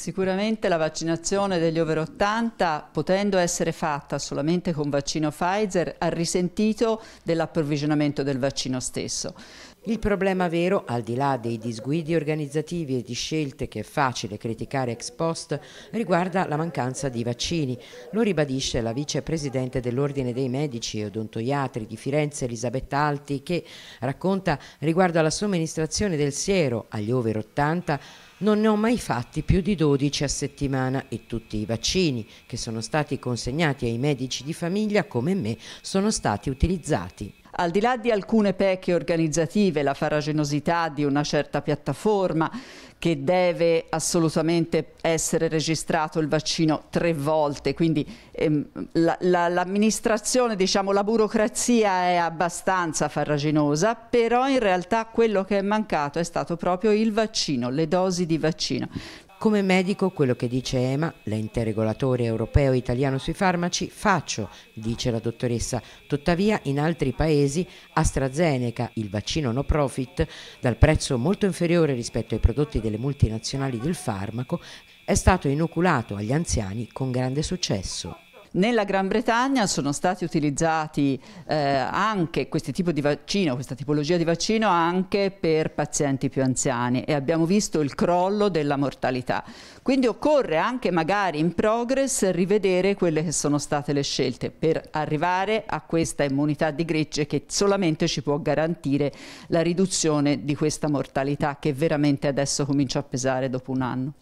Sicuramente la vaccinazione degli over 80, potendo essere fatta solamente con vaccino Pfizer, ha risentito dell'approvvigionamento del vaccino stesso. Il problema vero, al di là dei disguidi organizzativi e di scelte che è facile criticare ex post, riguarda la mancanza di vaccini. Lo ribadisce la vicepresidente dell'Ordine dei Medici e Odontoiatri di Firenze, Elisabetta Alti, che racconta riguardo alla somministrazione del siero agli over 80 non ne ho mai fatti più di 12 a settimana e tutti i vaccini che sono stati consegnati ai medici di famiglia come me sono stati utilizzati. Al di là di alcune pecche organizzative, la farraginosità di una certa piattaforma, che deve assolutamente essere registrato il vaccino tre volte, quindi ehm, l'amministrazione, la, la, diciamo la burocrazia è abbastanza farraginosa, però in realtà quello che è mancato è stato proprio il vaccino, le dosi di vaccino. Come medico quello che dice EMA, l'ente regolatore europeo e italiano sui farmaci, faccio, dice la dottoressa. Tuttavia in altri paesi AstraZeneca, il vaccino no profit, dal prezzo molto inferiore rispetto ai prodotti delle multinazionali del farmaco, è stato inoculato agli anziani con grande successo. Nella Gran Bretagna sono stati utilizzati eh, anche questi tipi di vaccino, questa tipologia di vaccino anche per pazienti più anziani e abbiamo visto il crollo della mortalità. Quindi occorre anche magari in progress rivedere quelle che sono state le scelte per arrivare a questa immunità di gregge che solamente ci può garantire la riduzione di questa mortalità che veramente adesso comincia a pesare dopo un anno.